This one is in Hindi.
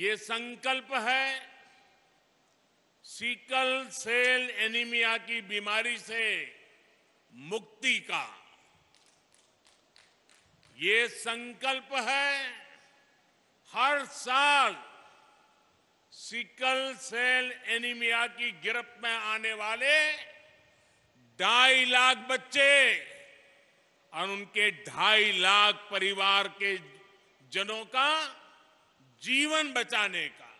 ये संकल्प है सिकल सेल एनीमिया की बीमारी से मुक्ति का ये संकल्प है हर साल सिकल सेल एनीमिया की गिरफ्त में आने वाले ढाई लाख बच्चे और उनके ढाई लाख परिवार के जनों का जीवन बचाने का